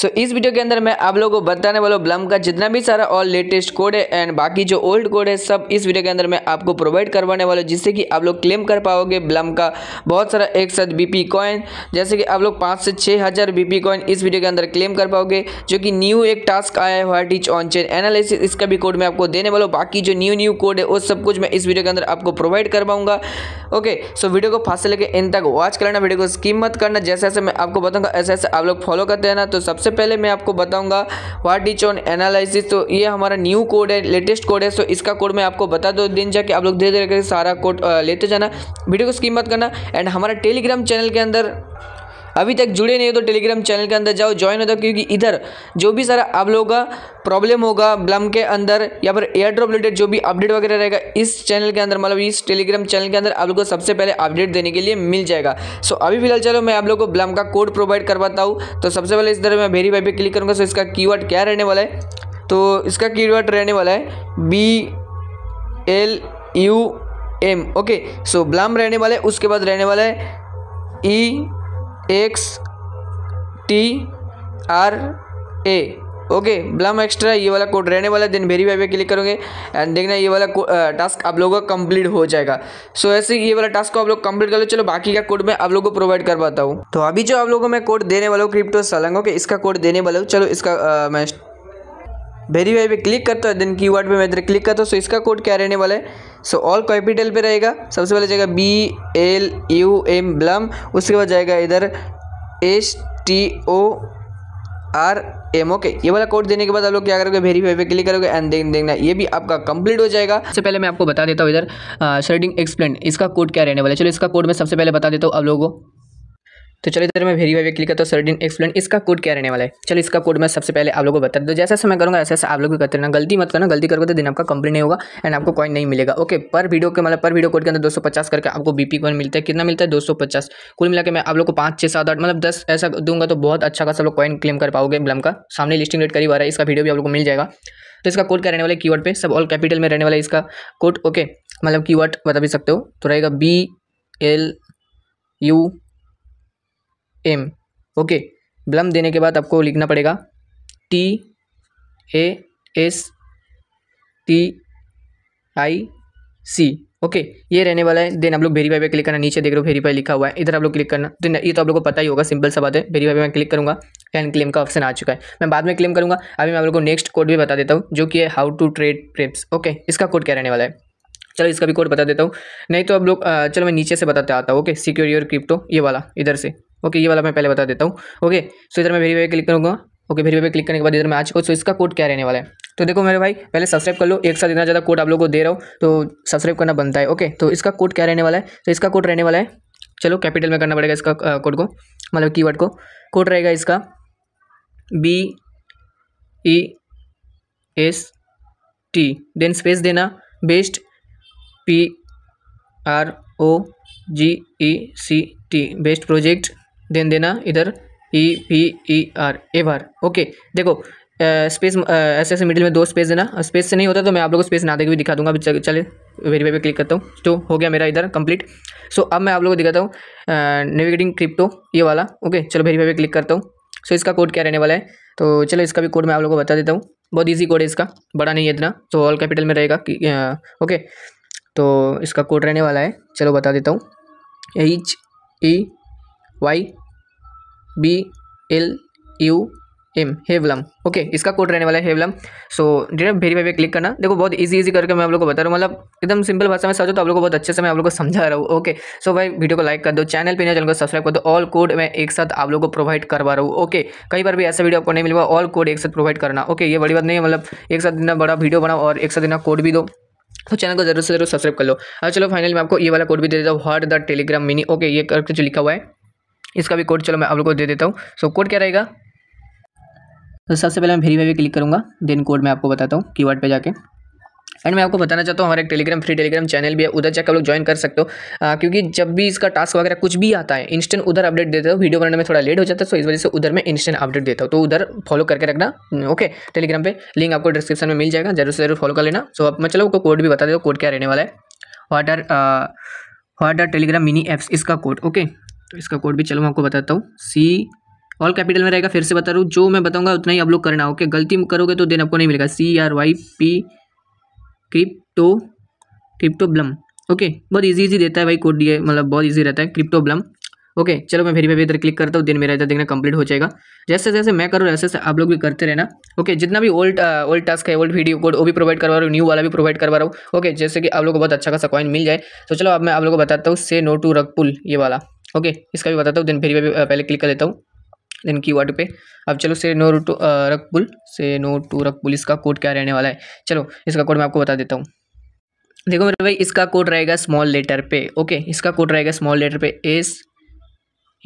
सो so, इस video के अंदर मैं आप लोगों को बताने वाला हूँ ब्लम का जितना भी सारा और लेटेस्ट कोड है एंड बाकी जो ओल्ड कोड है सब इस वीडियो के अंदर मैं आपको प्रोवाइड करवाने वाला हूँ जिससे कि आप लोग क्लेम कर पाओगे ब्लम का बहुत सारा एक साथ बीपी कॉइन जैसे कि आप लोग पाँच से छः हज़ार पी कॉइन इस वीडियो के अंदर क्लेम कर पाओगे जो कि न्यू एक टास्क आया है what each on chain analysis इसका भी कोड मैं आपको देने वाला हूँ बाकी जो न्यू न्यू कोड है वो सब कुछ मैं इस वीडियो के अंदर आपको प्रोवाइड कर पाऊँगा ओके सो वीडियो को फास्ट लेके इन तक वॉच करना वीडियो को स्कीम मत करना जैसे जैसे मैं आपको बताऊँगा ऐसे ऐसे आप लोग फॉलो करते रहना तो सब सबसे पहले मैं आपको बताऊंगा वाट इच ऑन एनालिसिस तो ये हमारा न्यू कोड है लेटेस्ट कोड है सो इसका कोड मैं आपको बता दो दिन जाके आप लोग धीरे धीरे करके सारा कोड लेते जाना वीडियो को स्कीम मत करना एंड हमारा टेलीग्राम चैनल के अंदर अभी तक जुड़े नहीं हो तो टेलीग्राम चैनल के अंदर जाओ ज्वाइन हो जाओ क्योंकि इधर जो भी सारा आप लोगों का प्रॉब्लम होगा ब्लम के अंदर या फिर एयर ड्रॉप रिलेटेड जो भी अपडेट वगैरह रहेगा इस चैनल के अंदर मतलब इस टेलीग्राम चैनल के अंदर आप लोग को सबसे पहले अपडेट देने के लिए मिल जाएगा सो अभी फिलहाल चलो मैं आप लोग को ब्लम का कोड प्रोवाइड करवाता हूँ तो सबसे पहले इस तरह मैं भाई पे क्लिक करूँगा सो इसका वर्ड क्या रहने वाला है तो इसका वर्ड रहने वाला है B L U M okay so Blum रहने वाला है उसके बाद रहने वाला है E e X T R A okay Blum extra ये वाला कोड रहने वाला दिन भेरी पे क्लिक करोगे एंड देखना ये वाला टास्क आप लोगों का कंप्लीट हो जाएगा सो so, ऐसे ये वाला टास्क को आप लोग कंप्लीट कर लो चलो बाकी का कोड मैं आप लोगों को प्रोवाइड कर पाता हूँ तो अभी जो आप लोगों को मैं कोड देने वाला हूँ क्रिप्टो सलंगों ओके इसका कोड देने वाला हूँ चलो इसका आ, मैं वेरीफाई पे क्लिक करता है देन कीवर्ड पे मैं इधर क्लिक करता हूँ सो इसका कोड क्या रहने वाला है सो ऑल कैपिटल पे रहेगा सबसे पहले जाएगा B L U M Blum उसके बाद जाएगा इधर S T O R M okay ये वाला कोड देने के बाद आप लोग क्या करोगे वेरीफाई पे क्लिक करोगे एंड देन देखना ये भी आपका कंप्लीट हो जाएगा सबसे पहले मैं आपको बता देता हूँ इधर शेडिंग एक्सप्लेन इसका कोड क्या रहने वाला है चलो इसका कोड मैं सबसे पहले बता देता हूँ आप लोगों को तो चलो इधर मैं वेरीफाई पे क्लिक करता हूँ सर्डिन एक्सप्लेन इसका कोड क्या रहने वाला है चलो इसका कोड मैं सबसे पहले आप लोगों को बता दूँ तो जैसे जैसे मैं करूँगा ऐसे ऐसे आप लोग भी करते रहना गलती मत करना गलती करोगे तो दिन आपका कंप्लीट नहीं होगा एंड आपको कॉइन नहीं मिलेगा ओके पर वीडियो के मतलब पर वीडियो कोड के अंदर दो करके आपको बीपी कॉइन मिलता है कितना मिलता है दो कुल मिला मैं आप लोग को पाँच छः सात आठ मतलब दस ऐसा दूंगा तो बहुत अच्छा खास लोग कॉइन क्लेम कर पाओगे ब्लम का सामने लिस्टिंग रेट करीब आ रहा है इसका वीडियो भी आप लोग को मिल जाएगा तो इसका कोड क्या रहने वाला है कीवर्ड पे सब ऑल कैपिटल में रहने वाला है इसका कोड ओके मतलब कीवर्ड बता भी सकते हो तो रहेगा B L U M okay Blum देने के बाद आपको लिखना पड़ेगा T A S T I C okay ये रहने वाला है देन आप लोग वेरीफाई पे क्लिक करना नीचे देख रहे हो वेरीफाई लिखा हुआ है इधर आप लोग क्लिक करना तो ये तो आप लोग को पता ही होगा सिंपल सा बात है वेरीफाई पे मैं क्लिक करूँगा एंड क्लेम का ऑप्शन आ चुका है मैं बाद में क्लेम करूँगा अभी मैं आप लोग को नेक्स्ट कोड भी बता देता हूँ जो कि है how to trade preps okay इसका कोड क्या रहने वाला है चलो इसका भी कोड बता देता हूँ नहीं तो आप लोग चलो मैं नीचे से बताते आता हूँ ओके सिक्योर योर क्रिप्टो ये वाला इधर से ओके ये वाला मैं पहले बता देता हूँ ओके सो इधर मैं वेरीफाई क्लिक करूँगा ओके वेरीफाई क्लिक करने के बाद इधर मैं आ चुका हूँ सो इसका कोड क्या रहने वाला है तो देखो मेरे भाई पहले सब्सक्राइब कर लो एक साथ इतना ज़्यादा कोड आप लोग को दे रहा हूँ तो सब्सक्राइब करना बनता है ओके तो इसका कोड क्या रहने वाला है तो इसका कोड रहने वाला है चलो कैपिटल में करना पड़ेगा इसका कोड को मतलब की को कोड रहेगा इसका B E S T then space देना best P R O G E C T best project then देना इधर E P E R A वार ओके देखो स्पेस ऐसे ऐसे मिडिल में दो स्पेस देना स्पेस से नहीं होता तो मैं आप लोगों को स्पेस ना देकर भी दिखा दूंगा अभी चले, वेरी वेरीफाई क्लिक करता हूँ तो हो गया मेरा इधर कंप्लीट सो so, अब मैं आप लोगों को दिखाता हूँ नेविगेटिंग क्रिप्टो ये वाला ओके चलो वेरीफाई पे क्लिक करता हूँ सो so, इसका कोड क्या रहने वाला है तो चलो इसका भी कोड मैं आप लोगों को बता देता हूँ बहुत ईजी कोड है इसका बड़ा नहीं है इतना तो ऑल कैपिटल में रहेगा ओके तो इसका कोड रहने वाला है चलो बता देता हूँ H E Y B L U M हेवलम ओके इसका कोड रहने वाला है हेवलम सो डियर वेरीफाई पे क्लिक करना देखो बहुत इजी इजी करके मैं आप लोग को बता रहा हूँ मतलब एकदम सिंपल भाषा में समझो तो आप लोग को बहुत अच्छे से मैं आप लोग को समझा रहा हूँ ओके सो भाई वीडियो को लाइक कर दो चैनल पर ना चैनल को सब्सक्राइब कर दो ऑल कोड मैं एक साथ आप लोग को प्रोवाइड करवा रहा हूँ ओके कई बार भी ऐसा वीडियो आपको नहीं मिलेगा ऑल कोड एक साथ प्रोवाइड करना ओके ये बड़ी बात नहीं है मतलब एक साथ इतना बड़ा वीडियो बनाओ और एक साथ इतना कोड भी दो तो चैनल को जरूर से जरूर सब्सक्राइब कर लो अच्छा चलो फाइनली मैं आपको ये वाला कोड भी दे देता हूँ hot the Telegram mini okay ये करके जो लिखा हुआ है इसका भी कोड चलो मैं आप लोग को दे देता हूँ सो कोड क्या रहेगा तो सबसे पहले मैं वेरीफाई भी क्लिक करूँगा देन कोड मैं आपको बताता हूँ की वर्ड पर जाकर एंड मैं आपको बताना चाहता हूँ हमारा एक टेलीग्राम फ्री टेलीग्राम चैनल भी है उधर जाकर आप लोग ज्वाइन कर सकते हो आ, क्योंकि जब भी इसका टास्क वगैरह कुछ भी आता है इंस्टेंट उधर अपडेट देता हूँ वीडियो बनाने में थोड़ा लेट हो जाता है सो तो इस वजह से उधर मैं इंस्टेंट अपडेट देता हूँ तो उधर फॉलो करके रखना ओके टेलीग्राम पर लिंक आपको डिस्क्रिप्शन में मिल जाएगा जरूर से जरूर फॉलो कर लेना सो आप मैं चलो आपको कोड भी बता दो कोड क्या रहने वाला है what are what are Telegram mini apps इसका कोड ओके तो इसका कोड भी चलो मैं आपको बताता हूँ सी ऑल कैपिटल में रहेगा फिर से बता रहा हूँ जो मैं बताऊँगा उतना ही आप लोग करना ओके गलती करोगे तो देन आपको नहीं मिलेगा C R Y P crypto crypto Blum okay बहुत इजी इजी देता है भाई कोड दिए मतलब बहुत इजी रहता है क्रिप्टोब्लम ओके चलो मैं फिर भी इधर क्लिक करता हूँ दिन मेरा इधर देखना कंप्लीट हो जाएगा जैसे जैसे मैं करूँ वैसे आप लोग भी करते रहना ओके जितना भी ओल्ड ओल्ड टास्क है ओल्ड वीडियो कोड वो भी प्रोवाइड करवा रहा हूँ न्यू वाला भी प्रोवाइड करवा रहा हूँ ओके जैसे कि आप लोग को बहुत अच्छा खासा कॉइन मिल जाए तो चलो अब मैं आप लोग को बताता हूँ से नो टू रकपुल ये वाला ओके इसका भी बताता हूँ देन फिर भी पहले क्लिक कर लेता हूँ देन की वर्ड पे अब चलो से नो टू पुल से नो टू पुल इसका कोड क्या रहने वाला है चलो इसका कोड मैं आपको बता देता हूँ देखो मेरे भाई इसका कोड रहेगा स्मॉल लेटर पे ओके इसका कोड रहेगा स्मॉल लेटर पे S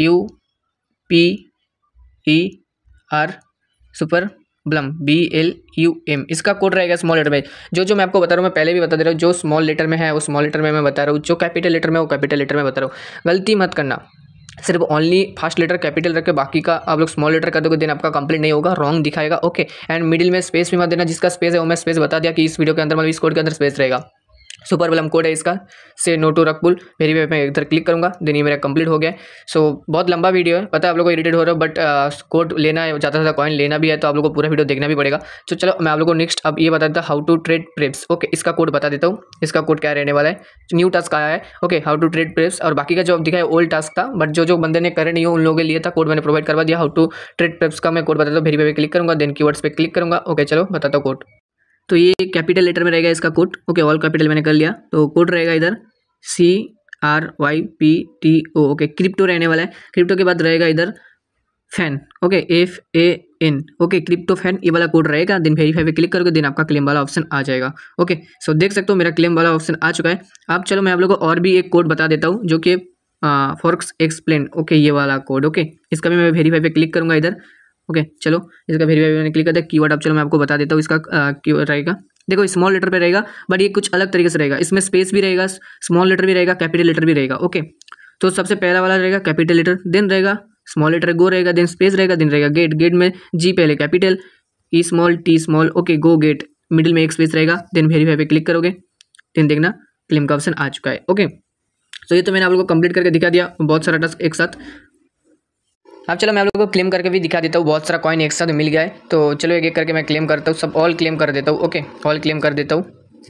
U P E R super Blum B L U M इसका कोड रहेगा स्मॉल लेटर में जो जो मैं आपको बता रहा हूँ मैं पहले भी बता दे रहा हूँ जो स्मॉल लेटर में है वो स्मॉल लेटर में मैं बता रहा हूँ जो कैपिटल लेटर में वो कैपिटल लेटर में बता रहा हूँ गलती मत करना सिर्फ ओनली फर्स्ट लेटर कैपिटल रखे बाकी का आप लोग स्मॉल लेटर कर दोगे दिन आपका कंप्लीट नहीं होगा रॉन्ग दिखाएगा ओके एंड मिडिल में स्पेस भी मत देना जिसका स्पेस है वो मैं स्पेस बता दिया कि इस वीडियो के अंदर मतलब इस कोड के अंदर स्पेस रहेगा सुपर बलम कोड है इसका से नो टू रकबुल मेरी वेब में इधर क्लिक करूँगा दिन ये मेरा कंप्लीट हो गया सो so, बहुत लंबा वीडियो है पता है आप लोगों को इरिटेट हो रहा है बट कोड लेना है ज़्यादा से ज़्यादा कॉइन लेना भी है तो आप लोग को पूरा वीडियो देखना भी पड़ेगा तो so, चलो मैं आप लोगों को नेक्स्ट अब ये बताता how to trade preps okay इसका कोड बता देता हूँ इसका कोड क्या रहने वाला है न्यू टास्क आया है okay how to trade preps और बाकी का जो दिखा है ओल्ड टास्क था बट जो जो बंदे ने करे नहीं हो उन लोगों के लिए था कोड मैंने प्रोवाइड करवा दिया हाउ टू ट्रेड प्रेप्स का मैं कोड बताता हूँ वेरी वेरी क्लिक करूँगा देन की पे क्लिक करूँगा ओके चलो बताता हूँ कोड तो ये कैपिटल लेटर में रहेगा इसका कोड ओके ऑल कैपिटल मैंने कर लिया तो कोड रहेगा इधर C R Y P T O okay crypto रहने वाला है क्रिप्टो के बाद रहेगा इधर fan okay F A N okay crypto fan ये वाला कोड रहेगा दिन वेरीफाई पे क्लिक करोगे दिन आपका क्लेम वाला ऑप्शन आ जाएगा ओके सो देख सकते हो मेरा क्लेम वाला ऑप्शन आ चुका है आप चलो मैं आप लोगों को और भी एक कोड बता देता हूँ जो कि फॉर्क्स एक्सप्लेन ओके ये वाला कोड ओके इसका भी मैं वेरीफाई पे क्लिक करूँगा इधर ओके चलो इसका वेरीफाई मैंने क्लिक कर दिया कीवर्ड अब चलो मैं आपको बता देता हूँ इसका कीवर्ड रहेगा देखो स्मॉल लेटर पे रहेगा बट ये कुछ अलग तरीके से रहेगा इसमें स्पेस भी रहेगा स्मॉल लेटर भी रहेगा कैपिटल लेटर भी रहेगा ओके तो सबसे पहला वाला रहेगा कैपिटल लेटर देन रहेगा स्मॉल लेटर गो रहेगा देन स्पेस रहेगा देन रहेगा गेट गेट में जी पहले capital E small T small okay go get middle में एक स्पेस रहेगा देन वेरीफाई पे क्लिक करोगे देन देखना क्लेम का ऑप्शन आ चुका है ओके तो ये तो मैंने आप लोगों को कंप्लीट करके दिखा दिया बहुत सारा टास्क एक साथ अब चलो मैं आप लोगों को क्लेम करके भी दिखा देता हूँ बहुत सारा कॉइन एक साथ मिल गया है तो चलो एक एक करके मैं क्लेम करता हूँ सब ऑल क्लेम कर देता हूँ ओके ऑल क्लेम कर देता हूँ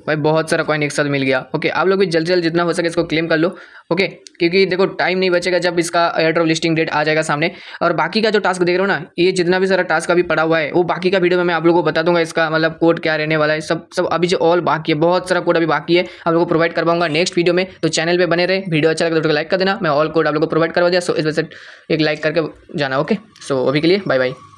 भाई बहुत सारा कॉइन एक साथ मिल गया ओके आप लोग भी जल्द जल्द जितना हो सके इसको क्लेम कर लो ओके क्योंकि देखो टाइम नहीं बचेगा जब इसका एयर लिस्टिंग डेट आ जाएगा सामने और बाकी का जो टास्क देख रहे हो ना ये जितना भी सारा टास्क अभी पड़ा हुआ है वो बाकी का वीडियो में मैं आप लोगों को बता दूंगा इसका मतलब कोड क्या रहने वाला है सब सब अभी जो ऑल बाकी है बहुत सारा कोड अभी बाकी है आप लोग को प्रोवाइड करवाऊंगा नेक्स्ट वीडियो में तो चैनल पर बने रहे वीडियो अच्छा लगता तो लाइक कर देना मैं ऑल कोड आप लोग को प्रोवाइड करवा दिया सो इस वजह से एक लाइक करके जाना ओके सो अभी के लिए बाय बाय